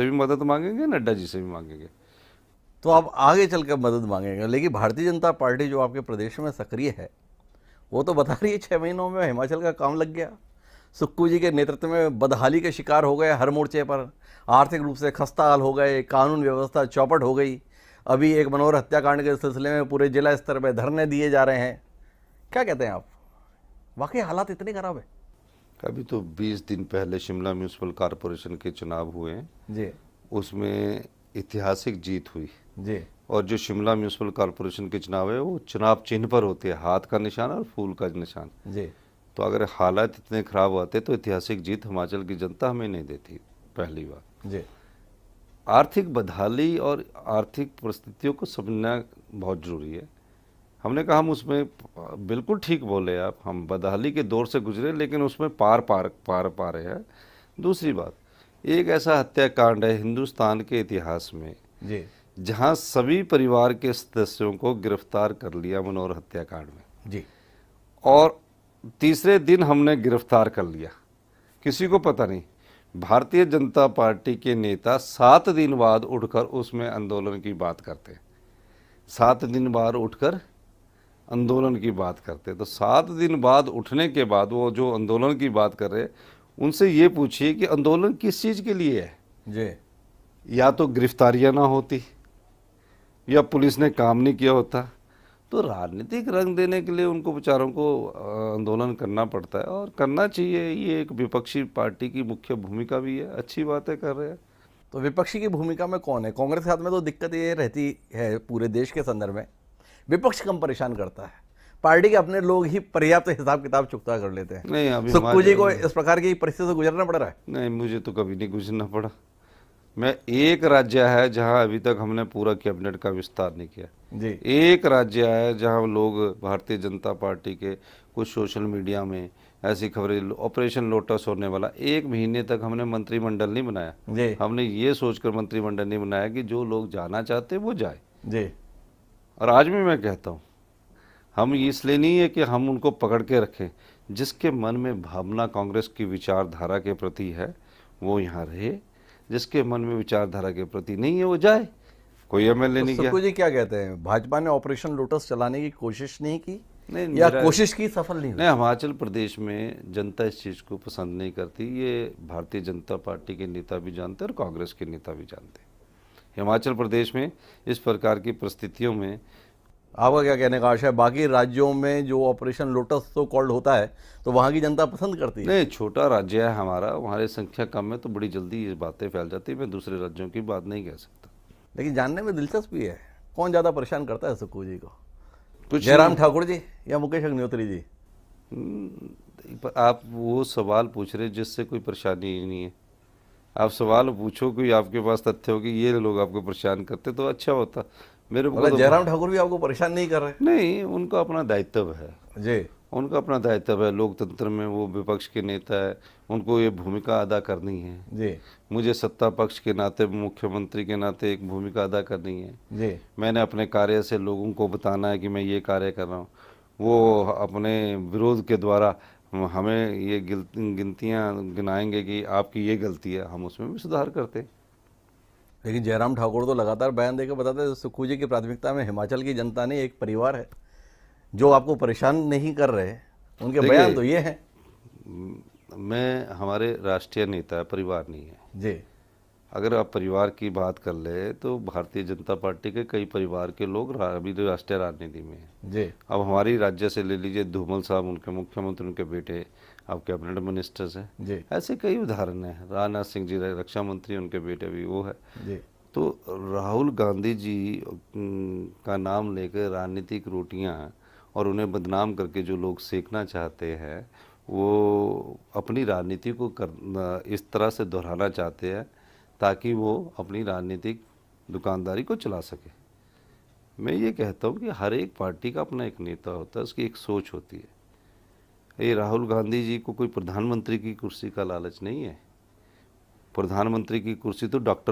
से भी मदद मांगेंगे नड्डा जी से भी मांगेंगे तो आप आगे चलकर मदद मांगेंगे लेकिन भारतीय जनता पार्टी जो आपके प्रदेश में सक्रिय है वो तो बता रही है छः महीनों में हिमाचल का काम लग गया सुक्कू जी के नेतृत्व में बदहाली के शिकार हो गए हर मोर्चे पर आर्थिक रूप से खस्ता हाल हो गए कानून व्यवस्था चौपट हो गई अभी एक मनोहर हत्याकांड के सिलसिले में पूरे जिला स्तर पर धरने दिए जा रहे हैं क्या कहते हैं आप वाकई हालात इतने ख़राब है अभी तो 20 दिन पहले शिमला म्यूनसिपल कॉरपोरेशन के चुनाव हुए हैं जी उसमें ऐतिहासिक जीत हुई जी और जो शिमला म्यूनसिपल कॉरपोरेशन के चुनाव है वो चुनाव चिन्ह पर होते हैं हाथ का निशान और फूल का निशान जी तो अगर हालात इतने ख़राब होते तो ऐतिहासिक जीत हिमाचल की जनता हमें नहीं देती पहली बार जी आर्थिक बदहाली और आर्थिक परिस्थितियों को समझना बहुत ज़रूरी है हमने कहा हम उसमें बिल्कुल ठीक बोले आप हम बदहाली के दौर से गुजरे लेकिन उसमें पार पार पार पा रहे हैं दूसरी बात एक ऐसा हत्याकांड है हिंदुस्तान के इतिहास में जी जहाँ सभी परिवार के सदस्यों को गिरफ्तार कर लिया मनोहर हत्याकांड में जी और तीसरे दिन हमने गिरफ्तार कर लिया किसी को पता नहीं भारतीय जनता पार्टी के नेता सात दिन बाद उठकर उसमें आंदोलन की बात करते हैं सात दिन बाद उठकर आंदोलन की बात करते तो सात दिन बाद उठने के बाद वो जो आंदोलन की बात कर रहे उनसे ये पूछिए कि आंदोलन किस चीज़ के लिए है जी या तो गिरफ्तारियां ना होती या पुलिस ने काम नहीं किया होता तो राजनीतिक रंग देने के लिए उनको बेचारों को आंदोलन करना पड़ता है और करना चाहिए ये एक विपक्षी पार्टी की मुख्य भूमिका भी है अच्छी बातें कर रहे हैं तो विपक्षी की भूमिका में कौन है कांग्रेस के हाथ में तो दिक्कत ये रहती है पूरे देश के संदर्भ में विपक्ष कम परेशान करता है पार्टी के अपने लोग ही पर्याप्त तो हिसाब किताब चुकता कर लेते हैं नहीं अभी सुक्कू जी को इस प्रकार की परिस्थिति से गुजरना पड़ रहा है नहीं मुझे तो कभी नहीं गुजरना पड़ा मैं एक राज्य है जहां अभी तक हमने पूरा कैबिनेट का विस्तार नहीं किया जी एक राज्य है जहां लोग भारतीय जनता पार्टी के कुछ सोशल मीडिया में ऐसी खबरें ऑपरेशन लोटस होने वाला एक महीने तक हमने मंत्रिमंडल नहीं बनाया हमने ये सोचकर मंत्रिमंडल नहीं बनाया कि जो लोग जाना चाहते वो जाए जी और आज भी मैं कहता हूँ हम इसलिए नहीं है कि हम उनको पकड़ के रखें जिसके मन में भावना कांग्रेस की विचारधारा के प्रति है वो यहाँ रहे जिसके मन में विचारधारा के प्रति नहीं है वो जाए कोई तो एम एल ए नहीं किया जी क्या कहते हैं भाजपा ने ऑपरेशन लोटस चलाने की कोशिश नहीं की नहीं या कोशिश की सफल नहीं नहीं हिमाचल प्रदेश में जनता इस चीज़ को पसंद नहीं करती ये भारतीय जनता पार्टी के नेता भी जानते और कांग्रेस के नेता भी जानते हिमाचल प्रदेश में इस प्रकार की परिस्थितियों में आपका क्या कहने का आशा है बाकी राज्यों में जो ऑपरेशन लोटस तो कॉल्ड होता है तो वहाँ की जनता पसंद करती है नहीं छोटा राज्य है हमारा वहाँ संख्या कम है तो बड़ी जल्दी ये बातें फैल जाती है मैं दूसरे राज्यों की बात नहीं कह सकता लेकिन जानने में दिलचस्पी है कौन ज़्यादा परेशान करता है सुक्कू जी को कुछ जयराम ठाकुर जी या मुकेश अग्निहोत्री जी हम्म, आप वो सवाल पूछ रहे जिससे कोई परेशानी नहीं है आप सवाल पूछो कोई आपके पास तथ्य हो कि ये लोग आपको परेशान करते तो अच्छा होता मेरे को मतलब तो जयराम ठाकुर भी आपको परेशान नहीं कर रहे नहीं उनको अपना दायित्व है जी उनका अपना दायित्व है लोकतंत्र में वो विपक्ष के नेता है उनको ये भूमिका अदा करनी है जी मुझे सत्ता पक्ष के नाते मुख्यमंत्री के नाते एक भूमिका अदा करनी है जी मैंने अपने कार्य से लोगों को बताना है कि मैं ये कार्य कर रहा हूँ वो अपने विरोध के द्वारा हमें ये गिनतियाँ गिनाएंगे कि आपकी ये गलती है हम उसमें भी सुधार करते लेकिन जयराम ठाकुर तो लगातार बयान देकर बताते हैं सुखू जी की प्राथमिकता में हिमाचल की जनता ने एक परिवार है जो आपको परेशान नहीं कर रहे उनके बयान तो ये हैं मैं हमारे राष्ट्रीय नेता परिवार नहीं है जी अगर आप परिवार की बात कर ले तो भारतीय जनता पार्टी के कई परिवार के लोग अभी तो राष्ट्रीय राजनीति में हैं जी अब हमारी राज्य से ले लीजिए धूमल साहब उनके मुख्यमंत्री उनके बेटे अब कैबिनेट मिनिस्टर्स हैं जी ऐसे कई उदाहरण हैं राजनाथ सिंह जी रक्षा मंत्री उनके बेटे भी वो है जी तो राहुल गांधी जी का नाम लेकर राजनीतिक रोटियाँ और उन्हें बदनाम करके जो लोग सीखना चाहते हैं वो अपनी राजनीति को कर इस तरह से दोहराना चाहते हैं ताकि वो अपनी राजनीतिक दुकानदारी को चला सके मैं ये कहता हूँ कि हर एक पार्टी का अपना एक नेता होता है उसकी एक सोच होती है ये राहुल गांधी जी को कोई प्रधानमंत्री की कुर्सी का लालच नहीं है प्रधानमंत्री की कुर्सी तो डॉक्टर